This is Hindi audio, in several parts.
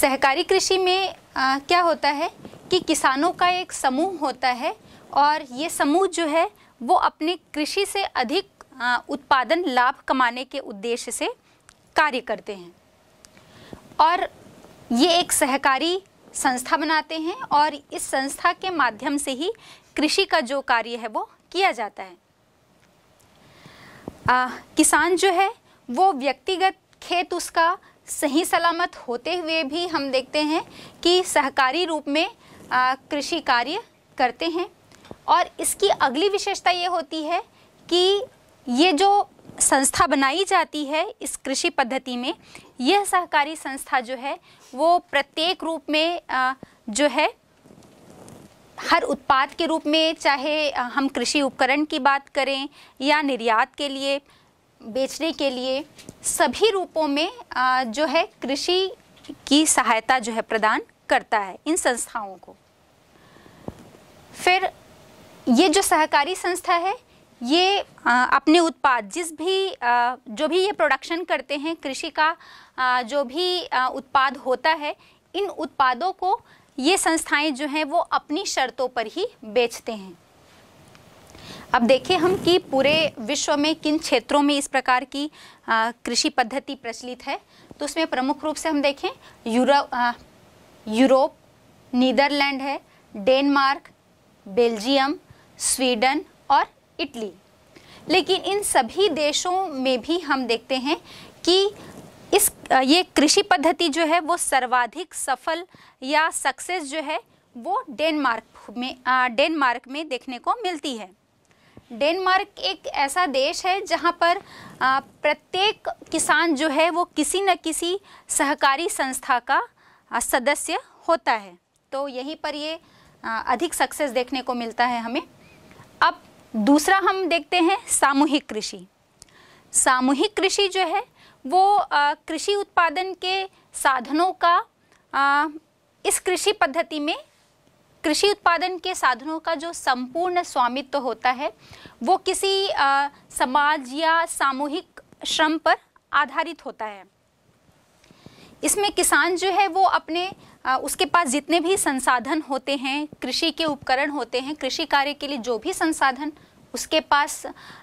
सहकारी कृषि में आ, क्या होता है कि किसानों का एक समूह होता है और ये समूह जो है वो अपने कृषि से अधिक आ, उत्पादन लाभ कमाने के उद्देश्य से कार्य करते हैं और ये एक सहकारी संस्था बनाते हैं और इस संस्था के माध्यम से ही कृषि का जो कार्य है वो किया जाता है आ, किसान जो है वो व्यक्तिगत खेत उसका सही सलामत होते हुए भी हम देखते हैं कि सहकारी रूप में कृषि कार्य करते हैं और इसकी अगली विशेषता ये होती है कि ये जो संस्था बनाई जाती है इस कृषि पद्धति में यह सहकारी संस्था जो है वो प्रत्येक रूप में जो है हर उत्पाद के रूप में चाहे हम कृषि उपकरण की बात करें या निर्यात के लिए बेचने के लिए सभी रूपों में जो है कृषि की सहायता जो है प्रदान करता है इन संस्थाओं को फिर ये जो सहकारी संस्था है ये अपने उत्पाद जिस भी जो भी ये प्रोडक्शन करते हैं कृषि का जो भी उत्पाद होता है इन उत्पादों को ये संस्थाएं जो हैं वो अपनी शर्तों पर ही बेचते हैं अब देखिए हम कि पूरे विश्व में किन क्षेत्रों में इस प्रकार की कृषि पद्धति प्रचलित है तो उसमें प्रमुख रूप से हम देखें यूरो यूरोप नीदरलैंड है डेनमार्क बेल्जियम स्वीडन और इटली लेकिन इन सभी देशों में भी हम देखते हैं कि इस ये कृषि पद्धति जो है वो सर्वाधिक सफल या सक्सेस जो है वो डेनमार्क में डेनमार्क में देखने को मिलती है डेनमार्क एक ऐसा देश है जहाँ पर प्रत्येक किसान जो है वो किसी न किसी सहकारी संस्था का सदस्य होता है तो यहीं पर ये अधिक सक्सेस देखने को मिलता है हमें अब दूसरा हम देखते हैं सामूहिक कृषि सामूहिक कृषि जो है वो कृषि उत्पादन के साधनों का इस कृषि पद्धति में कृषि उत्पादन के साधनों का जो संपूर्ण स्वामित्व तो होता है वो किसी आ, समाज या सामूहिक श्रम पर आधारित होता है इसमें किसान जो है वो अपने आ, उसके पास जितने भी संसाधन होते हैं कृषि के उपकरण होते हैं कृषि कार्य के लिए जो भी संसाधन उसके पास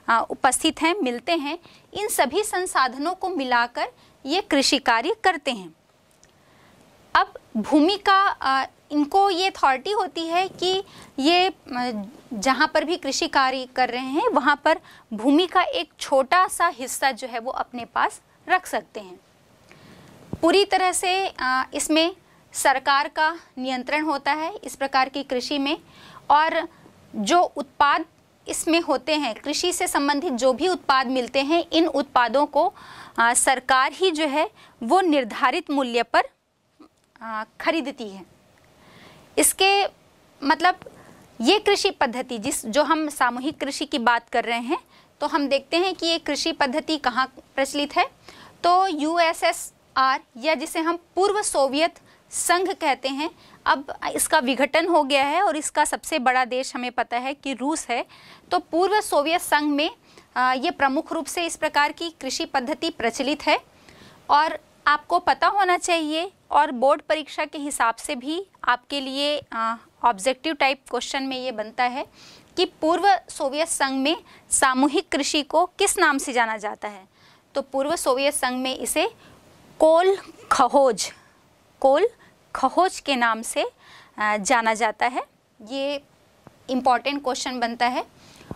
आ, उपस्थित हैं मिलते हैं इन सभी संसाधनों को मिलाकर ये कृषि कार्य करते हैं अब भूमि का इनको ये अथॉरिटी होती है कि ये जहाँ पर भी कृषि कार्य कर रहे हैं वहाँ पर भूमि का एक छोटा सा हिस्सा जो है वो अपने पास रख सकते हैं पूरी तरह से इसमें सरकार का नियंत्रण होता है इस प्रकार की कृषि में और जो उत्पाद इसमें होते हैं कृषि से संबंधित जो भी उत्पाद मिलते हैं इन उत्पादों को सरकार ही जो है वो निर्धारित मूल्य पर खरीदती है इसके मतलब ये कृषि पद्धति जिस जो हम सामूहिक कृषि की बात कर रहे हैं तो हम देखते हैं कि ये कृषि पद्धति कहाँ प्रचलित है तो यू या जिसे हम पूर्व सोवियत संघ कहते हैं अब इसका विघटन हो गया है और इसका सबसे बड़ा देश हमें पता है कि रूस है तो पूर्व सोवियत संघ में ये प्रमुख रूप से इस प्रकार की कृषि पद्धति प्रचलित है और आपको पता होना चाहिए और बोर्ड परीक्षा के हिसाब से भी आपके लिए ऑब्जेक्टिव टाइप क्वेश्चन में ये बनता है कि पूर्व सोवियत संघ में सामूहिक कृषि को किस नाम से जाना जाता है तो पूर्व सोवियत संघ में इसे कोल खहोज कोल खहोज के नाम से जाना जाता है ये इम्पॉर्टेंट क्वेश्चन बनता है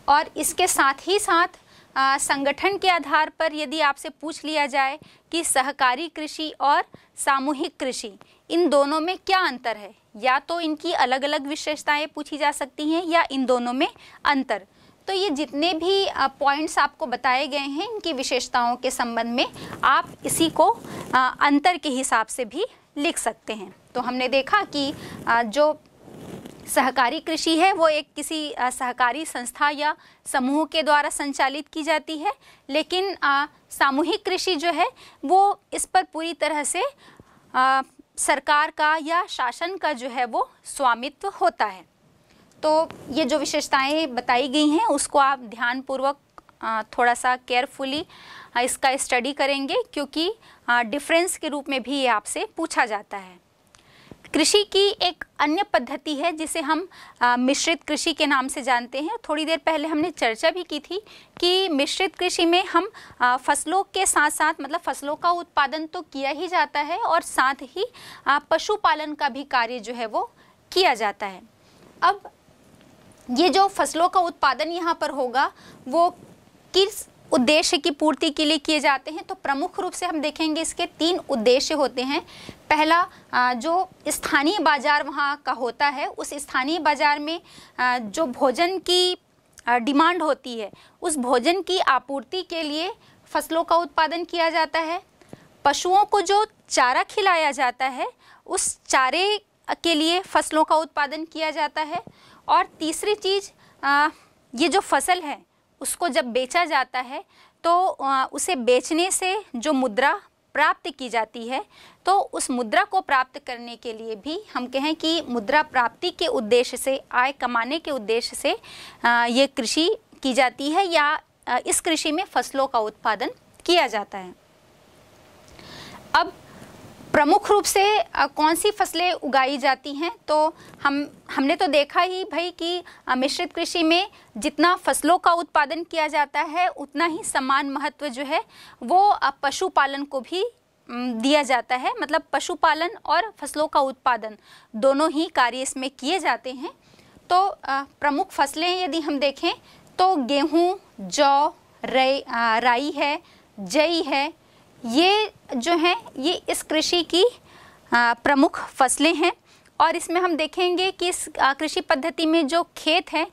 और इसके साथ ही साथ आ, संगठन के आधार पर यदि आपसे पूछ लिया जाए कि सहकारी कृषि और सामूहिक कृषि इन दोनों में क्या अंतर है या तो इनकी अलग अलग विशेषताएं पूछी जा सकती हैं या इन दोनों में अंतर तो ये जितने भी पॉइंट्स आपको बताए गए हैं इनकी विशेषताओं के संबंध में आप इसी को आ, अंतर के हिसाब से भी लिख सकते हैं तो हमने देखा कि आ, जो सहकारी कृषि है वो एक किसी सहकारी संस्था या समूह के द्वारा संचालित की जाती है लेकिन सामूहिक कृषि जो है वो इस पर पूरी तरह से आ, सरकार का या शासन का जो है वो स्वामित्व होता है तो ये जो विशेषताएं बताई गई हैं उसको आप ध्यानपूर्वक थोड़ा सा केयरफुली इसका स्टडी करेंगे क्योंकि डिफरेंस के रूप में भी ये आपसे पूछा जाता है कृषि की एक अन्य पद्धति है जिसे हम आ, मिश्रित कृषि के नाम से जानते हैं थोड़ी देर पहले हमने चर्चा भी की थी कि मिश्रित कृषि में हम आ, फसलों के साथ साथ मतलब फसलों का उत्पादन तो किया ही जाता है और साथ ही पशुपालन का भी कार्य जो है वो किया जाता है अब ये जो फसलों का उत्पादन यहाँ पर होगा वो किस उद्देश्य की पूर्ति के लिए किए जाते हैं तो प्रमुख रूप से हम देखेंगे इसके तीन उद्देश्य होते हैं पहला जो स्थानीय बाज़ार वहाँ का होता है उस स्थानीय बाज़ार में जो भोजन की डिमांड होती है उस भोजन की आपूर्ति के लिए फसलों का उत्पादन किया जाता है पशुओं को जो चारा खिलाया जाता है उस चारे के लिए फसलों का उत्पादन किया जाता है और तीसरी चीज़ ये जो फसल है उसको जब बेचा जाता है तो उसे बेचने से जो मुद्रा प्राप्त की जाती है तो उस मुद्रा को प्राप्त करने के लिए भी हम कहें कि मुद्रा प्राप्ति के उद्देश्य से आय कमाने के उद्देश्य से ये कृषि की जाती है या इस कृषि में फसलों का उत्पादन किया जाता है अब प्रमुख रूप से कौन सी फसलें उगाई जाती हैं तो हम हमने तो देखा ही भाई कि मिश्रित कृषि में जितना फसलों का उत्पादन किया जाता है उतना ही समान महत्व जो है वो पशुपालन को भी दिया जाता है मतलब पशुपालन और फसलों का उत्पादन दोनों ही कार्य इसमें किए जाते हैं तो प्रमुख फसलें यदि हम देखें तो गेहूँ जौ राई है जई है ये जो हैं ये इस कृषि की प्रमुख फसलें हैं और इसमें हम देखेंगे कि इस कृषि पद्धति में जो खेत हैं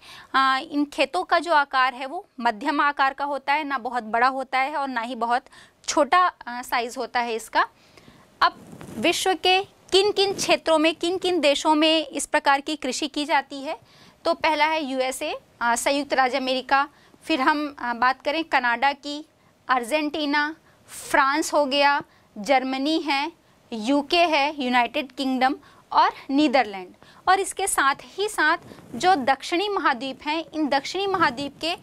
इन खेतों का जो आकार है वो मध्यम आकार का होता है ना बहुत बड़ा होता है और ना ही बहुत छोटा साइज़ होता है इसका अब विश्व के किन किन क्षेत्रों में किन किन देशों में इस प्रकार की कृषि की जाती है तो पहला है यूएसए संयुक्त राज्य अमेरिका फिर हम बात करें कनाडा की अर्जेंटीना फ्रांस हो गया जर्मनी है यूके है यूनाइटेड किंगडम और नीदरलैंड और इसके साथ ही साथ जो दक्षिणी महाद्वीप हैं इन दक्षिणी महाद्वीप के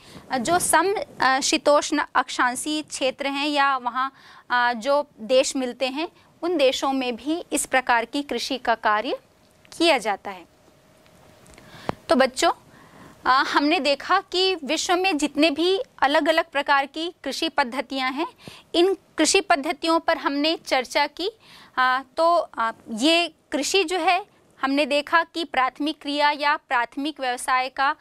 जो सम शीतोष्ण अक्षांशी क्षेत्र हैं या वहाँ जो देश मिलते हैं उन देशों में भी इस प्रकार की कृषि का कार्य किया जाता है तो बच्चों आ, हमने देखा कि विश्व में जितने भी अलग अलग प्रकार की कृषि पद्धतियां हैं इन कृषि पद्धतियों पर हमने चर्चा की आ, तो आ, ये कृषि जो है हमने देखा कि प्राथमिक क्रिया या प्राथमिक व्यवसाय का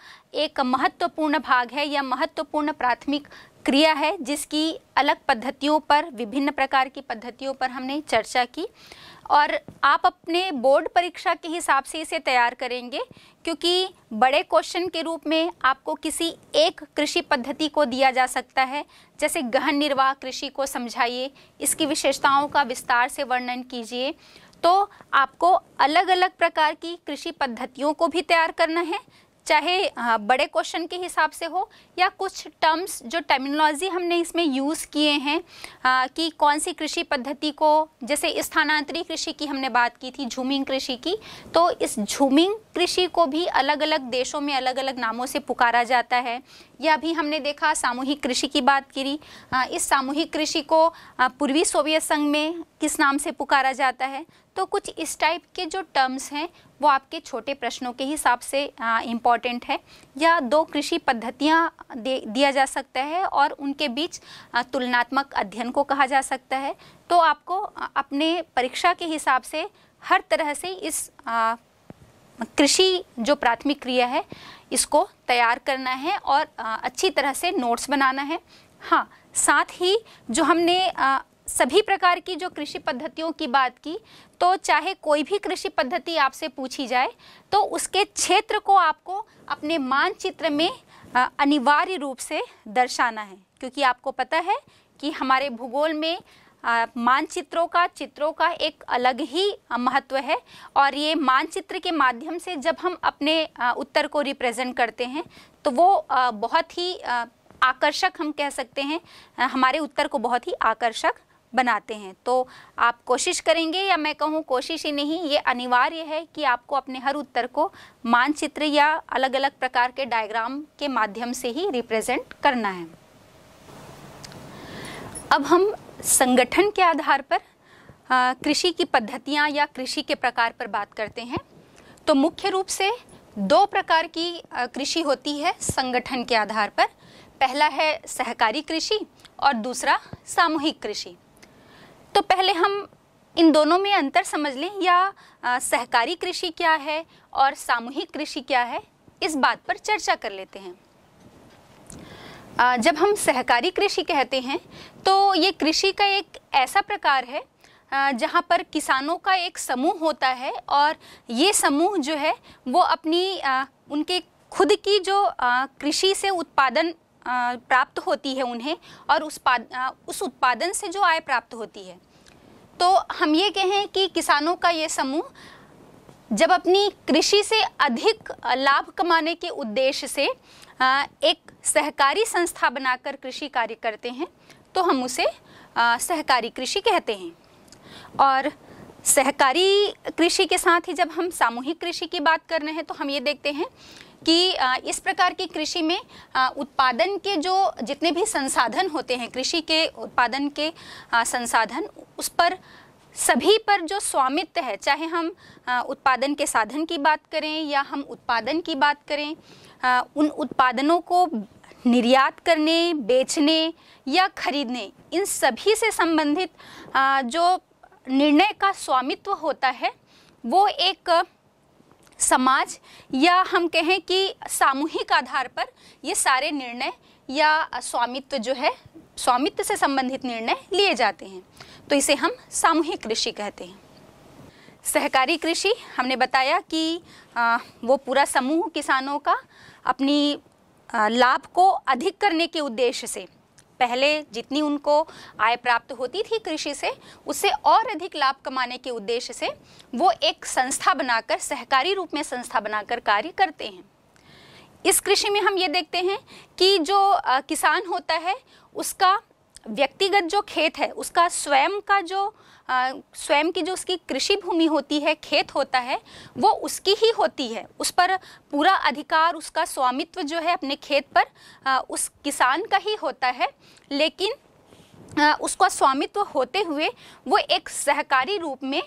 एक महत्वपूर्ण भाग है या महत्वपूर्ण प्राथमिक क्रिया है जिसकी अलग पद्धतियों पर विभिन्न प्रकार की पद्धतियों पर हमने चर्चा की और आप अपने बोर्ड परीक्षा के हिसाब से इसे तैयार करेंगे क्योंकि बड़े क्वेश्चन के रूप में आपको किसी एक कृषि पद्धति को दिया जा सकता है जैसे गहन निर्वाह कृषि को समझाइए इसकी विशेषताओं का विस्तार से वर्णन कीजिए तो आपको अलग अलग प्रकार की कृषि पद्धतियों को भी तैयार करना है चाहे बड़े क्वेश्चन के हिसाब से हो या कुछ टर्म्स जो टर्मिनोलॉजी हमने इसमें यूज़ किए हैं कि कौन सी कृषि पद्धति को जैसे स्थानांतरी कृषि की हमने बात की थी झूमिंग कृषि की तो इस झूमिंग कृषि को भी अलग अलग देशों में अलग अलग नामों से पुकारा जाता है या अभी हमने देखा सामूहिक कृषि की बात करी इस सामूहिक कृषि को पूर्वी सोवियत संघ में किस नाम से पुकारा जाता है तो कुछ इस टाइप के जो टर्म्स हैं वो आपके छोटे प्रश्नों के हिसाब से इम्पॉर्टेंट है या दो कृषि पद्धतियाँ दिया जा सकता है और उनके बीच तुलनात्मक अध्ययन को कहा जा सकता है तो आपको अपने परीक्षा के हिसाब से हर तरह से इस आ, कृषि जो प्राथमिक क्रिया है इसको तैयार करना है और अच्छी तरह से नोट्स बनाना है हाँ साथ ही जो हमने सभी प्रकार की जो कृषि पद्धतियों की बात की तो चाहे कोई भी कृषि पद्धति आपसे पूछी जाए तो उसके क्षेत्र को आपको अपने मानचित्र में अनिवार्य रूप से दर्शाना है क्योंकि आपको पता है कि हमारे भूगोल में मानचित्रों का चित्रों का एक अलग ही महत्व है और ये मानचित्र के माध्यम से जब हम अपने उत्तर को रिप्रेजेंट करते हैं तो वो बहुत ही आकर्षक हम कह सकते हैं हमारे उत्तर को बहुत ही आकर्षक बनाते हैं तो आप कोशिश करेंगे या मैं कहूँ कोशिश ही नहीं ये अनिवार्य है कि आपको अपने हर उत्तर को मानचित्र या अलग अलग प्रकार के डायग्राम के माध्यम से ही रिप्रेजेंट करना है अब हम संगठन के आधार पर कृषि की पद्धतियाँ या कृषि के प्रकार पर बात करते हैं तो मुख्य रूप से दो प्रकार की कृषि होती है संगठन के आधार पर पहला है सहकारी कृषि और दूसरा सामूहिक कृषि तो पहले हम इन दोनों में अंतर समझ लें या आ, सहकारी कृषि क्या है और सामूहिक कृषि क्या है इस बात पर चर्चा कर लेते हैं आ, जब हम सहकारी कृषि कहते हैं तो ये कृषि का एक ऐसा प्रकार है जहाँ पर किसानों का एक समूह होता है और ये समूह जो है वो अपनी आ, उनके खुद की जो कृषि से उत्पादन प्राप्त होती है उन्हें और उस उस उत्पादन से जो आय प्राप्त होती है तो हम ये कहें कि किसानों का ये समूह जब अपनी कृषि से अधिक लाभ कमाने के उद्देश्य से एक सहकारी संस्था बनाकर कृषि कार्य करते हैं तो हम उसे सहकारी कृषि कहते हैं और सहकारी कृषि के साथ ही जब हम सामूहिक कृषि की बात कर रहे हैं तो हम ये देखते हैं कि इस प्रकार की कृषि में उत्पादन के जो जितने भी संसाधन होते हैं कृषि के उत्पादन के संसाधन उस पर सभी पर जो स्वामित्व है चाहे हम उत्पादन के साधन की बात करें या हम उत्पादन की बात करें उन उत्पादनों को निर्यात करने बेचने या खरीदने इन सभी से संबंधित जो निर्णय का स्वामित्व होता है वो एक समाज या हम कहें कि सामूहिक आधार पर ये सारे निर्णय या स्वामित्व जो है स्वामित्व से संबंधित निर्णय लिए जाते हैं तो इसे हम सामूहिक कृषि कहते हैं सहकारी कृषि हमने बताया कि आ, वो पूरा समूह किसानों का अपनी लाभ को अधिक करने के उद्देश्य से पहले जितनी उनको आय प्राप्त होती थी कृषि से उससे और अधिक लाभ कमाने के उद्देश्य से वो एक संस्था बनाकर सहकारी रूप में संस्था बनाकर कार्य करते हैं इस कृषि में हम ये देखते हैं कि जो किसान होता है उसका व्यक्तिगत जो खेत है उसका स्वयं का जो स्वयं की जो उसकी कृषि भूमि होती है खेत होता है वो उसकी ही होती है उस पर पूरा अधिकार उसका स्वामित्व जो है अपने खेत पर आ, उस किसान का ही होता है लेकिन आ, उसका स्वामित्व होते हुए वो एक सहकारी रूप में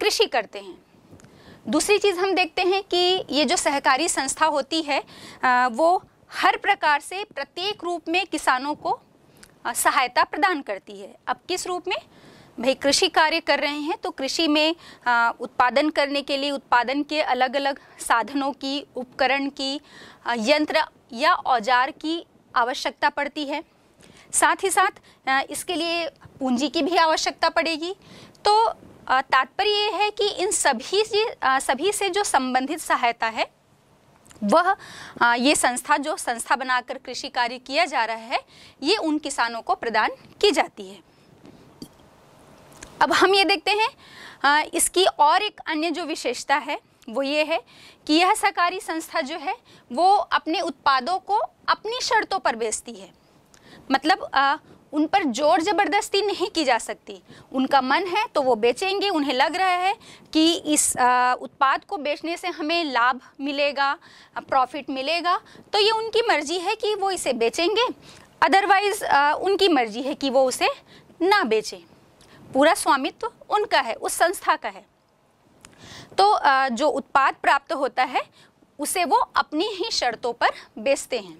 कृषि करते हैं दूसरी चीज़ हम देखते हैं कि ये जो सहकारी संस्था होती है आ, वो हर प्रकार से प्रत्येक रूप में किसानों को सहायता प्रदान करती है अब किस रूप में भाई कृषि कार्य कर रहे हैं तो कृषि में आ, उत्पादन करने के लिए उत्पादन के अलग अलग साधनों की उपकरण की आ, यंत्र या औजार की आवश्यकता पड़ती है साथ ही साथ आ, इसके लिए पूंजी की भी आवश्यकता पड़ेगी तो तात्पर्य ये है कि इन सभी सभी से जो संबंधित सहायता है वह ये संस्था जो संस्था बनाकर कृषि कार्य किया जा रहा है ये उन किसानों को प्रदान की जाती है अब हम ये देखते हैं इसकी और एक अन्य जो विशेषता है वो ये है कि यह सहकारी संस्था जो है वो अपने उत्पादों को अपनी शर्तों पर बेचती है मतलब उन पर जोर जबरदस्ती नहीं की जा सकती उनका मन है तो वो बेचेंगे उन्हें लग रहा है कि इस उत्पाद को बेचने से हमें लाभ मिलेगा प्रॉफिट मिलेगा तो ये उनकी मर्जी है कि वो इसे बेचेंगे अदरवाइज़ उनकी मर्जी है कि वो उसे ना बेचें पूरा स्वामित्व उनका है उस संस्था का है तो जो उत्पाद प्राप्त होता है उसे वो अपनी ही शर्तों पर बेचते हैं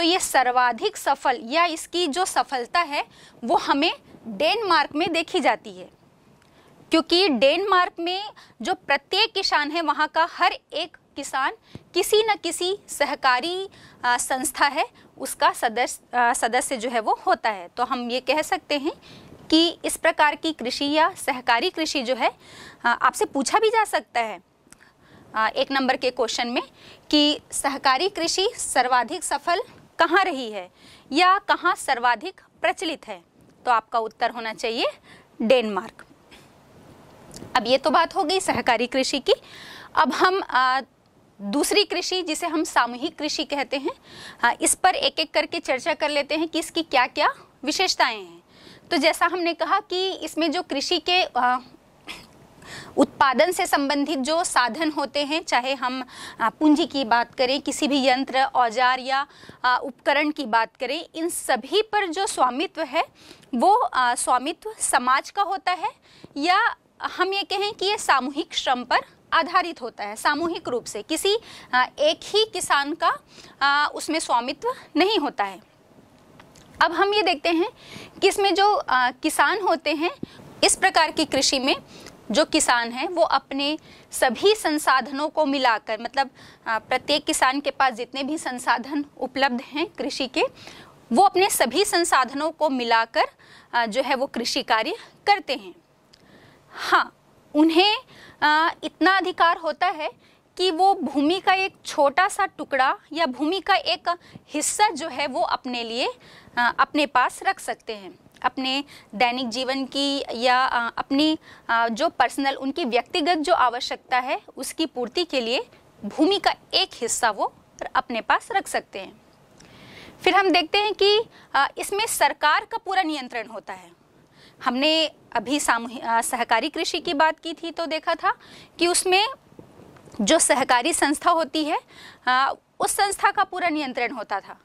तो ये सर्वाधिक सफल या इसकी जो सफलता है वो हमें डेनमार्क में देखी जाती है क्योंकि डेनमार्क में जो प्रत्येक किसान है वहाँ का हर एक किसान किसी न किसी सहकारी आ, संस्था है उसका सदस्य सदस्य जो है वो होता है तो हम ये कह सकते हैं कि इस प्रकार की कृषि या सहकारी कृषि जो है आपसे पूछा भी जा सकता है आ, एक नंबर के क्वेश्चन में कि सहकारी कृषि सर्वाधिक सफल कहाँ रही है या कहाँ सर्वाधिक प्रचलित है तो आपका उत्तर होना चाहिए डेनमार्क अब ये तो बात हो गई सहकारी कृषि की अब हम आ, दूसरी कृषि जिसे हम सामूहिक कृषि कहते हैं आ, इस पर एक एक करके चर्चा कर लेते हैं कि इसकी क्या क्या विशेषताएं हैं तो जैसा हमने कहा कि इसमें जो कृषि के आ, उत्पादन से संबंधित जो साधन होते हैं चाहे हम पूंजी की बात करें किसी भी यंत्र औजार या उपकरण की बात करें इन सभी पर जो स्वामित्व है वो स्वामित्व समाज का होता है या हम ये कहें कि ये सामूहिक श्रम पर आधारित होता है सामूहिक रूप से किसी एक ही किसान का उसमें स्वामित्व नहीं होता है अब हम ये देखते हैं कि इसमें जो किसान होते हैं इस प्रकार की कृषि में जो किसान हैं वो अपने सभी संसाधनों को मिलाकर मतलब प्रत्येक किसान के पास जितने भी संसाधन उपलब्ध हैं कृषि के वो अपने सभी संसाधनों को मिलाकर जो है वो कृषि कार्य करते हैं हाँ उन्हें इतना अधिकार होता है कि वो भूमि का एक छोटा सा टुकड़ा या भूमि का एक हिस्सा जो है वो अपने लिए अपने पास रख सकते हैं अपने दैनिक जीवन की या अपनी जो पर्सनल उनकी व्यक्तिगत जो आवश्यकता है उसकी पूर्ति के लिए भूमि का एक हिस्सा वो अपने पास रख सकते हैं फिर हम देखते हैं कि इसमें सरकार का पूरा नियंत्रण होता है हमने अभी सहकारी कृषि की बात की थी तो देखा था कि उसमें जो सहकारी संस्था होती है उस संस्था का पूरा नियंत्रण होता था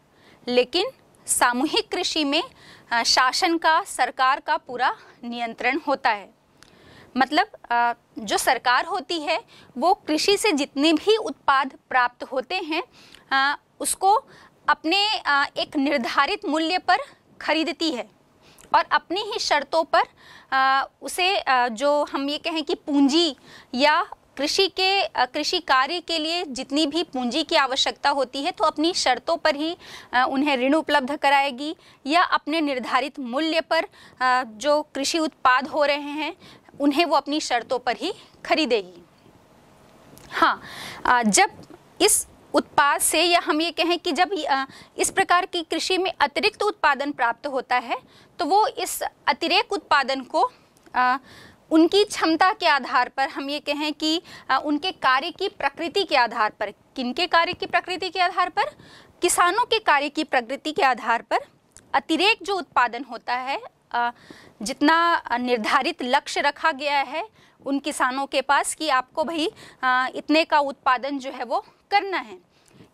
लेकिन सामूहिक कृषि में शासन का सरकार का पूरा नियंत्रण होता है मतलब जो सरकार होती है वो कृषि से जितने भी उत्पाद प्राप्त होते हैं उसको अपने एक निर्धारित मूल्य पर खरीदती है और अपनी ही शर्तों पर उसे जो हम ये कहें कि पूंजी या कृषि के कृषि कार्य के लिए जितनी भी पूंजी की आवश्यकता होती है तो अपनी शर्तों पर ही उन्हें ऋण उपलब्ध कराएगी या अपने निर्धारित मूल्य पर जो कृषि उत्पाद हो रहे हैं उन्हें वो अपनी शर्तों पर ही खरीदेगी हाँ जब इस उत्पाद से या हम ये कहें कि जब इस प्रकार की कृषि में अतिरिक्त उत्पादन प्राप्त होता है तो वो इस अतिरिक्त उत्पादन को उनकी क्षमता के आधार पर हम ये कहें कि उनके कार्य की प्रकृति के आधार पर किनके कार्य की प्रकृति के आधार पर किसानों के कार्य की प्रकृति के आधार पर अतिरेक जो उत्पादन होता है जितना निर्धारित लक्ष्य रखा गया है उन किसानों के पास कि आपको भाई इतने का उत्पादन जो है वो करना है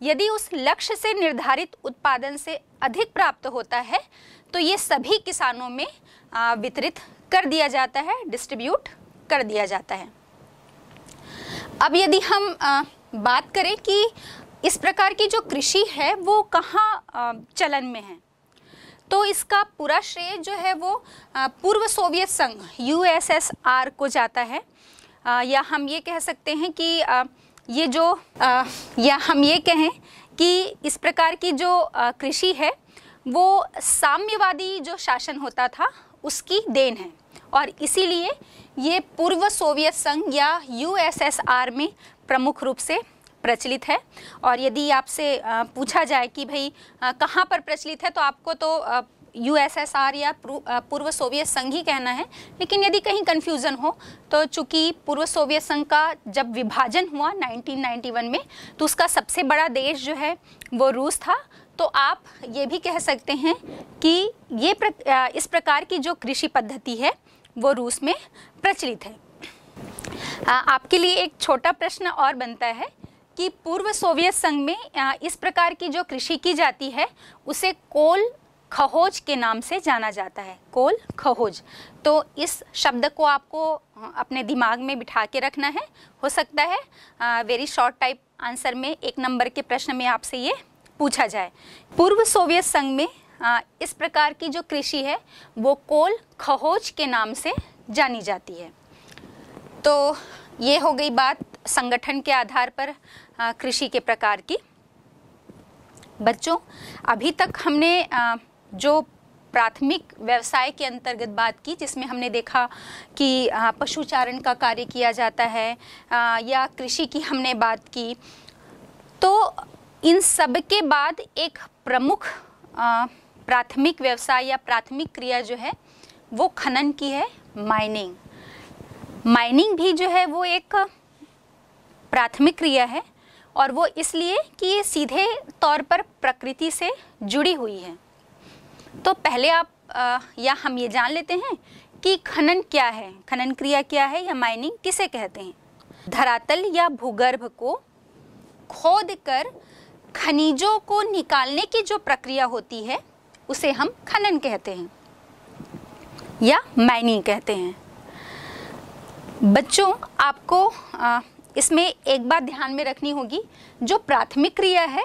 यदि उस लक्ष्य से निर्धारित उत्पादन से अधिक प्राप्त होता है तो ये सभी किसानों में वितरित कर दिया जाता है डिस्ट्रीब्यूट कर दिया जाता है अब यदि हम बात करें कि इस प्रकार की जो कृषि है वो कहाँ चलन में है तो इसका पूरा श्रेय जो है वो पूर्व सोवियत संघ यूएसएसआर को जाता है या हम ये कह सकते हैं कि ये जो या हम ये कहें कि इस प्रकार की जो कृषि है वो साम्यवादी जो शासन होता था उसकी देन है और इसीलिए ये पूर्व सोवियत संघ या यूएसएसआर में प्रमुख रूप से प्रचलित है और यदि आपसे पूछा जाए कि भाई कहाँ पर प्रचलित है तो आपको तो यूएसएसआर या पूर्व सोवियत संघ ही कहना है लेकिन यदि कहीं कन्फ्यूज़न हो तो चूंकि पूर्व सोवियत संघ का जब विभाजन हुआ 1991 में तो उसका सबसे बड़ा देश जो है वो रूस था तो आप ये भी कह सकते हैं कि ये प्र, इस प्रकार की जो कृषि पद्धति है वो रूस में प्रचलित है आ, आपके लिए एक छोटा प्रश्न और बनता है कि पूर्व सोवियत संघ में इस प्रकार की जो कृषि की जाती है उसे कोल खहोज के नाम से जाना जाता है कोल खहोज तो इस शब्द को आपको अपने दिमाग में बिठा के रखना है हो सकता है वेरी शॉर्ट टाइप आंसर में एक नंबर के प्रश्न में आपसे ये पूछा जाए पूर्व सोवियत संघ में आ, इस प्रकार की जो कृषि है वो कोल खहोज के नाम से जानी जाती है तो ये हो गई बात संगठन के आधार पर कृषि के प्रकार की बच्चों अभी तक हमने आ, जो प्राथमिक व्यवसाय के अंतर्गत बात की जिसमें हमने देखा कि पशुचारण का कार्य किया जाता है या कृषि की हमने बात की तो इन सब के बाद एक प्रमुख प्राथमिक व्यवसाय या प्राथमिक क्रिया जो है वो खनन की है माइनिंग माइनिंग भी जो है वो एक प्राथमिक क्रिया है और वो इसलिए कि ये सीधे तौर पर प्रकृति से जुड़ी हुई है तो पहले आप आ, या हम ये जान लेते हैं कि खनन क्या है खनन क्रिया क्या है या माइनिंग किसे कहते हैं धरातल या भूगर्भ को खोद कर खनिजों को निकालने की जो प्रक्रिया होती है उसे हम खनन कहते हैं या माइनिंग कहते हैं बच्चों आपको आ, इसमें एक बात ध्यान में रखनी होगी जो प्राथमिक क्रिया है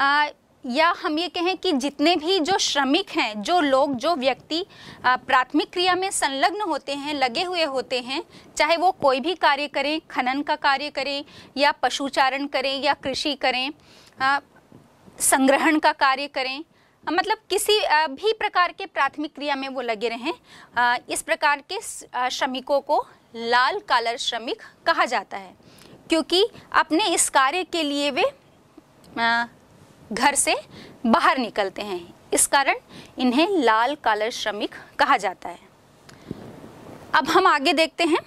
आ, या हम ये कहें कि जितने भी जो श्रमिक हैं जो लोग जो व्यक्ति प्राथमिक क्रिया में संलग्न होते हैं लगे हुए होते हैं चाहे वो कोई भी कार्य करें खनन का कार्य करें या पशुचारण करें या कृषि करें संग्रहण का कार्य करें मतलब किसी भी प्रकार के प्राथमिक क्रिया में वो लगे रहें इस प्रकार के श्रमिकों को लाल कालर श्रमिक कहा जाता है क्योंकि अपने इस कार्य के लिए वे घर से बाहर निकलते हैं इस कारण इन्हें लाल कालर श्रमिक कहा जाता है अब हम आगे देखते हैं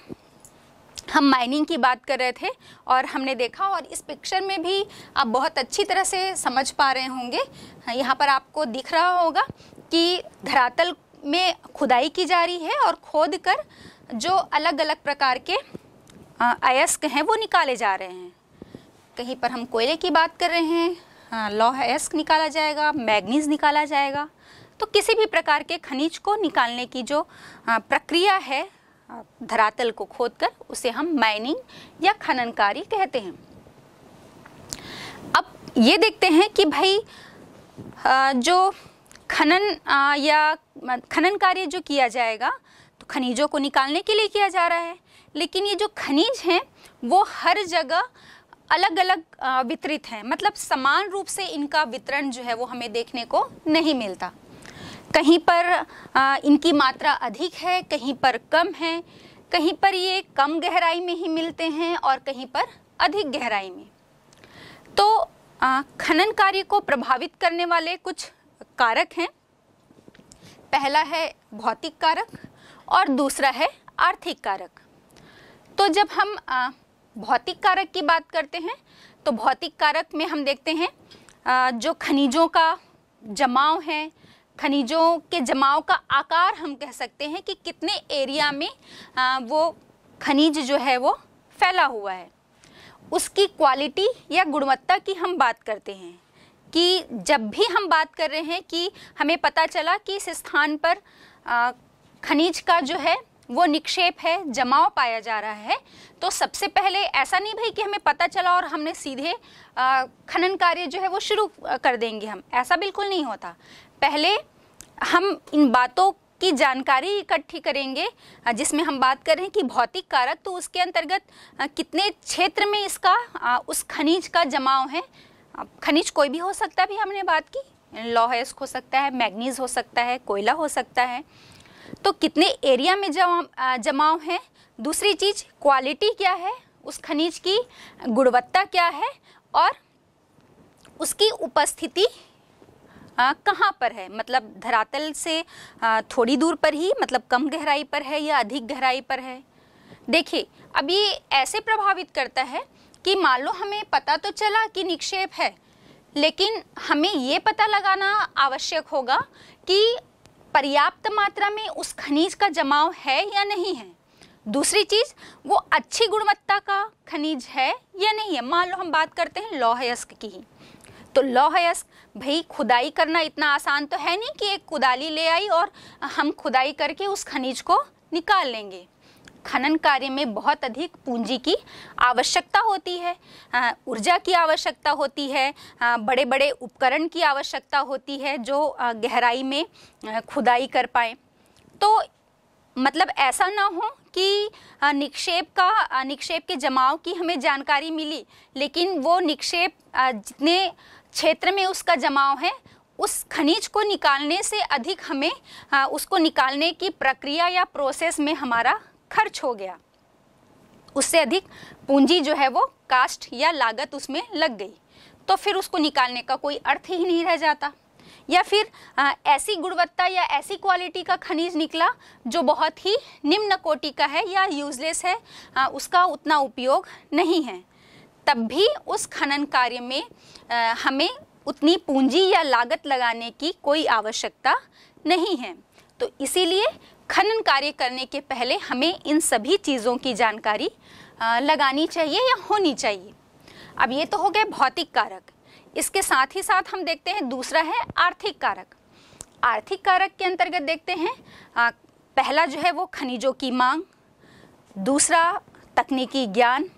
हम माइनिंग की बात कर रहे थे और हमने देखा और इस पिक्चर में भी आप बहुत अच्छी तरह से समझ पा रहे होंगे यहाँ पर आपको दिख रहा होगा कि धरातल में खुदाई की जा रही है और खोद कर जो अलग अलग प्रकार के अयस्क हैं वो निकाले जा रहे हैं कहीं पर हम कोयले की बात कर रहे हैं हाँ, लौह एस्क निकाला जाएगा मैग्नीज निकाला जाएगा तो किसी भी प्रकार के खनिज को निकालने की जो हाँ, प्रक्रिया है धरातल को खोदकर उसे हम माइनिंग या खनन कार्य कहते हैं अब ये देखते हैं कि भाई जो खनन या खनन कार्य जो किया जाएगा तो खनिजों को निकालने के लिए किया जा रहा है लेकिन ये जो खनिज हैं वो हर जगह अलग अलग वितरित हैं मतलब समान रूप से इनका वितरण जो है वो हमें देखने को नहीं मिलता कहीं पर इनकी मात्रा अधिक है कहीं पर कम है कहीं पर ये कम गहराई में ही मिलते हैं और कहीं पर अधिक गहराई में तो खनन कार्य को प्रभावित करने वाले कुछ कारक हैं पहला है भौतिक कारक और दूसरा है आर्थिक कारक तो जब हम भौतिक कारक की बात करते हैं तो भौतिक कारक में हम देखते हैं जो खनिजों का जमाव है खनिजों के जमाव का आकार हम कह सकते हैं कि कितने एरिया में वो खनिज जो है वो फैला हुआ है उसकी क्वालिटी या गुणवत्ता की हम बात करते हैं कि जब भी हम बात कर रहे हैं कि हमें पता चला कि इस स्थान पर खनिज का जो है वो निक्षेप है जमाव पाया जा रहा है तो सबसे पहले ऐसा नहीं भाई कि हमें पता चला और हमने सीधे खनन कार्य जो है वो शुरू कर देंगे हम ऐसा बिल्कुल नहीं होता पहले हम इन बातों की जानकारी इकट्ठी करेंगे जिसमें हम बात कर रहे हैं कि भौतिक कारक तो उसके अंतर्गत कितने क्षेत्र में इसका उस खनिज का जमाव है खनिज कोई भी हो सकता है भी हमने बात की लोहेस्क हो सकता है मैग्नीज हो सकता है कोयला हो सकता है तो कितने एरिया में जमाव है दूसरी चीज़ क्वालिटी क्या है उस खनिज की गुणवत्ता क्या है और उसकी उपस्थिति कहाँ पर है मतलब धरातल से आ, थोड़ी दूर पर ही मतलब कम गहराई पर है या अधिक गहराई पर है देखिए अब ये ऐसे प्रभावित करता है कि मान लो हमें पता तो चला कि निक्षेप है लेकिन हमें ये पता लगाना आवश्यक होगा कि पर्याप्त मात्रा में उस खनिज का जमाव है या नहीं है दूसरी चीज़ वो अच्छी गुणवत्ता का खनिज है या नहीं है मान लो हम बात करते हैं लौहयस्क की ही तो लौहयस्क भाई खुदाई करना इतना आसान तो है नहीं कि एक कुदाली ले आई और हम खुदाई करके उस खनिज को निकाल लेंगे खनन कार्य में बहुत अधिक पूंजी की आवश्यकता होती है ऊर्जा की आवश्यकता होती है बड़े बड़े उपकरण की आवश्यकता होती है जो गहराई में खुदाई कर पाए तो मतलब ऐसा ना हो कि निक्षेप का निक्षेप के जमाव की हमें जानकारी मिली लेकिन वो निक्षेप जितने क्षेत्र में उसका जमाव है उस खनिज को निकालने से अधिक हमें उसको निकालने की प्रक्रिया या प्रोसेस में हमारा खर्च हो गया उससे अधिक पूंजी जो है वो कास्ट या लागत उसमें लग गई तो फिर उसको निकालने का कोई अर्थ ही नहीं रह जाता या फिर आ, ऐसी गुणवत्ता या ऐसी क्वालिटी का खनिज निकला जो बहुत ही निम्न कोटि का है या यूजलेस है आ, उसका उतना उपयोग नहीं है तब भी उस खनन कार्य में आ, हमें उतनी पूंजी या लागत लगाने की कोई आवश्यकता नहीं है तो इसीलिए खनन कार्य करने के पहले हमें इन सभी चीज़ों की जानकारी लगानी चाहिए या होनी चाहिए अब ये तो हो गए भौतिक कारक इसके साथ ही साथ हम देखते हैं दूसरा है आर्थिक कारक आर्थिक कारक के अंतर्गत देखते हैं आ, पहला जो है वो खनिजों की मांग दूसरा तकनीकी ज्ञान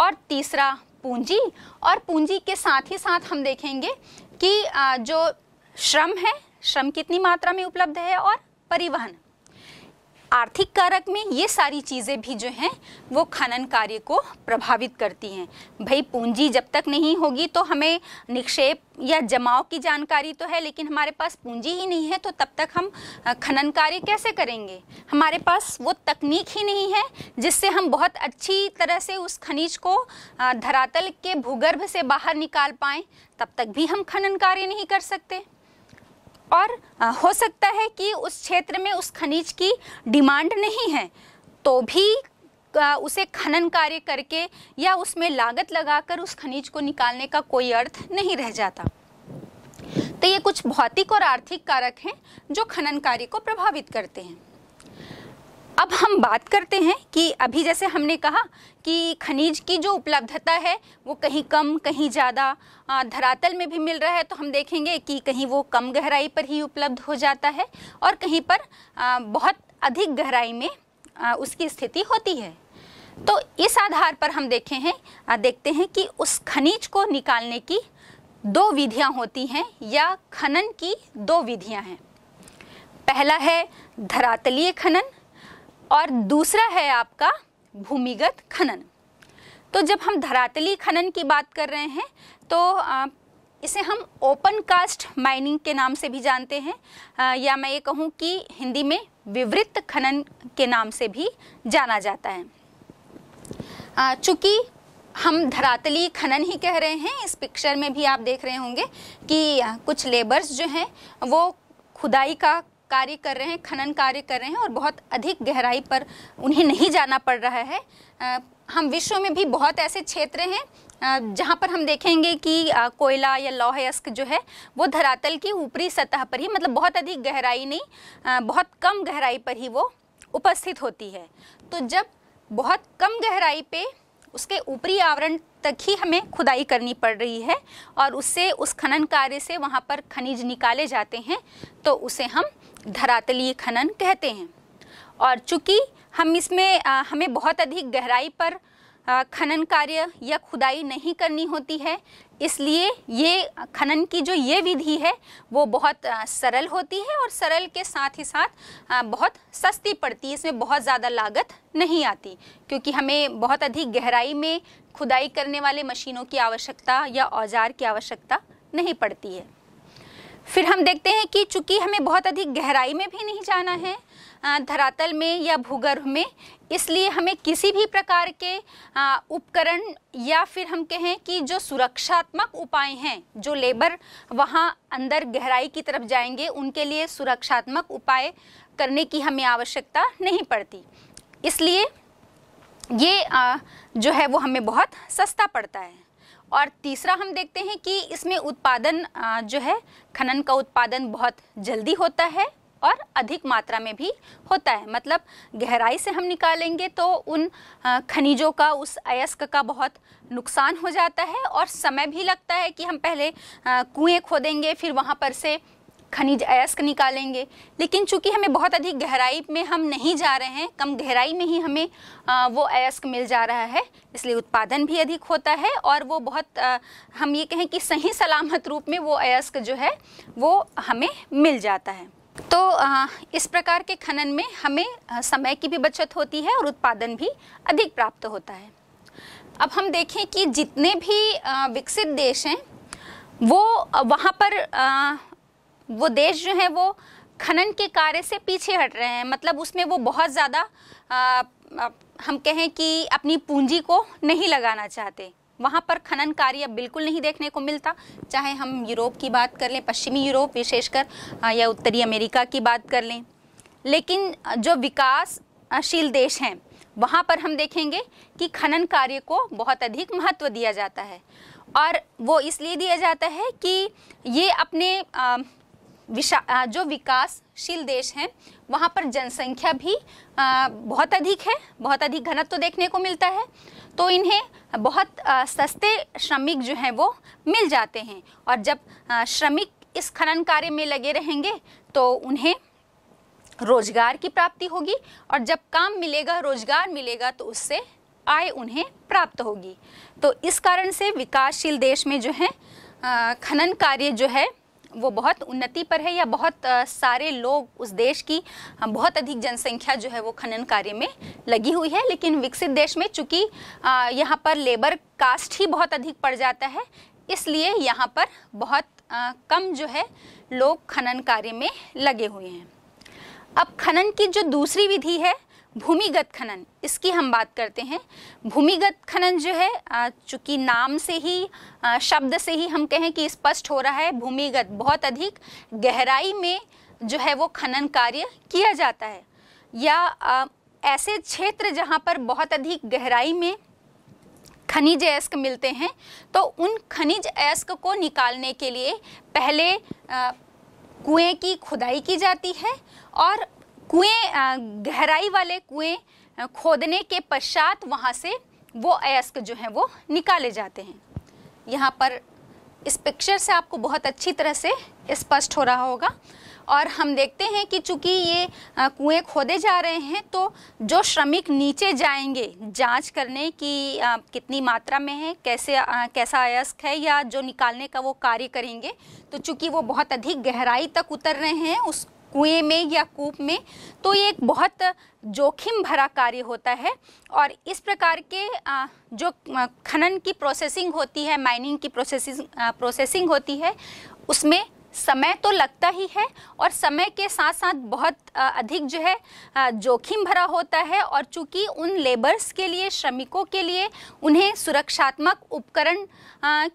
और तीसरा पूंजी और पूंजी के साथ ही साथ हम देखेंगे कि आ, जो श्रम है श्रम कितनी मात्रा में उपलब्ध है और परिवहन आर्थिक कारक में ये सारी चीज़ें भी जो हैं वो खनन कार्य को प्रभावित करती हैं भाई पूंजी जब तक नहीं होगी तो हमें निक्षेप या जमाव की जानकारी तो है लेकिन हमारे पास पूंजी ही नहीं है तो तब तक हम खनन कार्य कैसे करेंगे हमारे पास वो तकनीक ही नहीं है जिससे हम बहुत अच्छी तरह से उस खनिज को धरातल के भूगर्भ से बाहर निकाल पाएँ तब तक भी हम खनन कार्य नहीं कर सकते और हो सकता है कि उस क्षेत्र में उस खनिज की डिमांड नहीं है तो भी उसे खनन कार्य करके या उसमें लागत लगाकर उस खनिज को निकालने का कोई अर्थ नहीं रह जाता तो ये कुछ भौतिक और आर्थिक कारक हैं जो खनन कार्य को प्रभावित करते हैं अब हम बात करते हैं कि अभी जैसे हमने कहा कि खनिज की जो उपलब्धता है वो कहीं कम कहीं ज़्यादा धरातल में भी मिल रहा है तो हम देखेंगे कि कहीं वो कम गहराई पर ही उपलब्ध हो जाता है और कहीं पर बहुत अधिक गहराई में उसकी स्थिति होती है तो इस आधार पर हम देखे हैं देखते हैं कि उस खनिज को निकालने की दो विधियां होती हैं या खनन की दो विधियां हैं पहला है धरातलीय खनन और दूसरा है आपका भूमिगत खनन तो जब हम धरातली खनन की बात कर रहे हैं तो आ, इसे हम ओपन कास्ट माइनिंग के नाम से भी जानते हैं आ, या मैं ये कहूँ कि हिंदी में विवृत खनन के नाम से भी जाना जाता है चूँकि हम धरातली खनन ही कह रहे हैं इस पिक्चर में भी आप देख रहे होंगे कि कुछ लेबर्स जो हैं वो खुदाई का कार्य कर रहे हैं खनन कार्य कर रहे हैं और बहुत अधिक गहराई पर उन्हें नहीं जाना पड़ रहा है हम विश्व में भी बहुत ऐसे क्षेत्र हैं जहाँ पर हम देखेंगे कि कोयला या लौह यस्क जो है वो धरातल की ऊपरी सतह पर ही मतलब बहुत अधिक गहराई नहीं बहुत कम गहराई पर ही वो उपस्थित होती है तो जब बहुत कम गहराई पे उसके ऊपरी आवरण तक ही हमें खुदाई करनी पड़ रही है और उससे उस खनन कार्य से वहाँ पर खनिज निकाले जाते हैं तो उसे हम धरातलीय खनन कहते हैं और चूँकि हम इसमें हमें बहुत अधिक गहराई पर खनन कार्य या खुदाई नहीं करनी होती है इसलिए ये खनन की जो ये विधि है वो बहुत सरल होती है और सरल के साथ ही साथ बहुत सस्ती पड़ती है इसमें बहुत ज़्यादा लागत नहीं आती क्योंकि हमें बहुत अधिक गहराई में खुदाई करने वाले मशीनों की आवश्यकता या औजार की आवश्यकता नहीं पड़ती है फिर हम देखते हैं कि चूंकि हमें बहुत अधिक गहराई में भी नहीं जाना है धरातल में या भूगर्भ में इसलिए हमें किसी भी प्रकार के उपकरण या फिर हम कहें कि जो सुरक्षात्मक उपाय हैं जो लेबर वहाँ अंदर गहराई की तरफ जाएंगे उनके लिए सुरक्षात्मक उपाय करने की हमें आवश्यकता नहीं पड़ती इसलिए ये जो है वो हमें बहुत सस्ता पड़ता है और तीसरा हम देखते हैं कि इसमें उत्पादन जो है खनन का उत्पादन बहुत जल्दी होता है और अधिक मात्रा में भी होता है मतलब गहराई से हम निकालेंगे तो उन खनिजों का उस अयस्क का बहुत नुकसान हो जाता है और समय भी लगता है कि हम पहले कुएँ खोदेंगे फिर वहाँ पर से खनिज अयस्क निकालेंगे लेकिन चूंकि हमें बहुत अधिक गहराई में हम नहीं जा रहे हैं कम गहराई में ही हमें वो अयस्क मिल जा रहा है इसलिए उत्पादन भी अधिक होता है और वो बहुत हम ये कहें कि सही सलामत रूप में वो अयस्क जो है वो हमें मिल जाता है तो आ, इस प्रकार के खनन में हमें समय की भी बचत होती है और उत्पादन भी अधिक प्राप्त होता है अब हम देखें कि जितने भी आ, विकसित देश हैं वो वहाँ पर आ, वो देश जो हैं वो खनन के कार्य से पीछे हट रहे हैं मतलब उसमें वो बहुत ज़्यादा हम कहें कि अपनी पूंजी को नहीं लगाना चाहते वहाँ पर खनन कार्य बिल्कुल नहीं देखने को मिलता चाहे हम यूरोप की बात कर लें पश्चिमी यूरोप विशेषकर या उत्तरी अमेरिका की बात कर लें लेकिन जो विकासशील देश हैं वहाँ पर हम देखेंगे कि खनन कार्य को बहुत अधिक महत्व दिया जाता है और वो इसलिए दिया जाता है कि ये अपने विशा जो विकासशील देश हैं वहाँ पर जनसंख्या भी बहुत अधिक है बहुत अधिक घनत्व तो देखने को मिलता है तो इन्हें बहुत सस्ते श्रमिक जो हैं वो मिल जाते हैं और जब श्रमिक इस खनन कार्य में लगे रहेंगे तो उन्हें रोजगार की प्राप्ति होगी और जब काम मिलेगा रोजगार मिलेगा तो उससे आय उन्हें प्राप्त होगी तो इस कारण से विकासशील देश में जो है खनन कार्य जो है वो बहुत उन्नति पर है या बहुत सारे लोग उस देश की बहुत अधिक जनसंख्या जो है वो खनन कार्य में लगी हुई है लेकिन विकसित देश में चूँकि यहाँ पर लेबर कास्ट ही बहुत अधिक पड़ जाता है इसलिए यहाँ पर बहुत कम जो है लोग खनन कार्य में लगे हुए हैं अब खनन की जो दूसरी विधि है भूमिगत खनन इसकी हम बात करते हैं भूमिगत खनन जो है चूंकि नाम से ही शब्द से ही हम कहें कि स्पष्ट हो रहा है भूमिगत बहुत अधिक गहराई में जो है वो खनन कार्य किया जाता है या ऐसे क्षेत्र जहाँ पर बहुत अधिक गहराई में खनिज ऐस्क मिलते हैं तो उन खनिज ऐस्क को निकालने के लिए पहले कुएं की खुदाई की जाती है और कुएं गहराई वाले कुएं खोदने के पश्चात वहाँ से वो अयस्क जो हैं वो निकाले जाते हैं यहाँ पर इस पिक्चर से आपको बहुत अच्छी तरह से स्पष्ट हो रहा होगा और हम देखते हैं कि चूंकि ये कुएं खोदे जा रहे हैं तो जो श्रमिक नीचे जाएंगे जांच करने की आ, कितनी मात्रा में है कैसे आ, कैसा अयस्क है या जो निकालने का वो कार्य करेंगे तो चूंकि वो बहुत अधिक गहराई तक उतर रहे हैं उस कुएं में या कूप में तो ये एक बहुत जोखिम भरा कार्य होता है और इस प्रकार के जो खनन की प्रोसेसिंग होती है माइनिंग की प्रोसेसिंग प्रोसेसिंग होती है उसमें समय तो लगता ही है और समय के साथ साथ बहुत अधिक जो है जोखिम भरा होता है और चूंकि उन लेबर्स के लिए श्रमिकों के लिए उन्हें सुरक्षात्मक उपकरण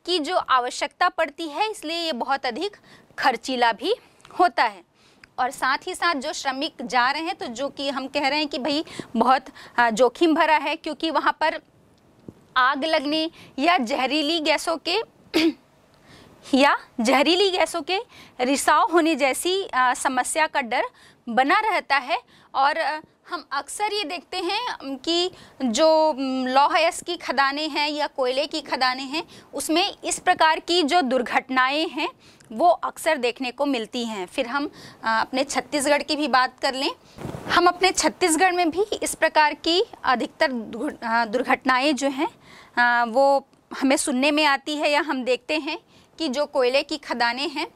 की जो आवश्यकता पड़ती है इसलिए ये बहुत अधिक खर्चीला भी होता है और साथ ही साथ जो श्रमिक जा रहे हैं तो जो कि हम कह रहे हैं कि भाई बहुत जोखिम भरा है क्योंकि वहाँ पर आग लगने या जहरीली गैसों के या जहरीली गैसों के रिसाव होने जैसी समस्या का डर बना रहता है और हम अक्सर ये देखते हैं कि जो लौहयस की खदानें हैं या कोयले की खदानें हैं उसमें इस प्रकार की जो दुर्घटनाएं हैं वो अक्सर देखने को मिलती हैं फिर हम अपने छत्तीसगढ़ की भी बात कर लें हम अपने छत्तीसगढ़ में भी इस प्रकार की अधिकतर दुर्घटनाएं जो हैं वो हमें सुनने में आती है या हम देखते हैं कि जो कोयले की खदानें हैं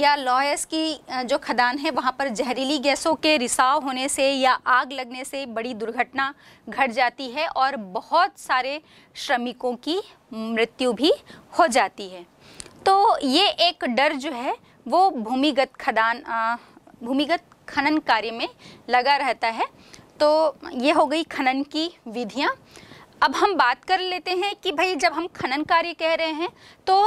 या लॉयस की जो खदान है वहाँ पर जहरीली गैसों के रिसाव होने से या आग लगने से बड़ी दुर्घटना घट जाती है और बहुत सारे श्रमिकों की मृत्यु भी हो जाती है तो ये एक डर जो है वो भूमिगत खदान भूमिगत खनन कार्य में लगा रहता है तो ये हो गई खनन की विधियाँ अब हम बात कर लेते हैं कि भाई जब हम खनन कार्य कह रहे हैं तो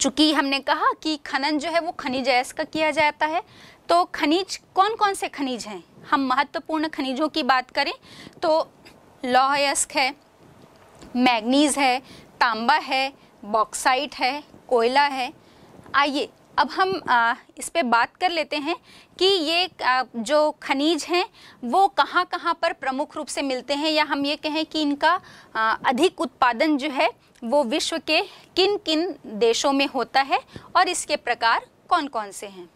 चूंकि हमने कहा कि खनन जो है वो खनिज अयस्क का किया जाता है तो खनिज कौन कौन से खनिज हैं हम महत्वपूर्ण खनिजों की बात करें तो लौह अयस्क है मैग्नीज है तांबा है बॉक्साइट है कोयला है आइए अब हम आ, इस पे बात कर लेते हैं कि ये आ, जो खनिज हैं वो कहाँ कहाँ पर प्रमुख रूप से मिलते हैं या हम ये कहें कि इनका आ, अधिक उत्पादन जो है वो विश्व के किन किन देशों में होता है और इसके प्रकार कौन कौन से हैं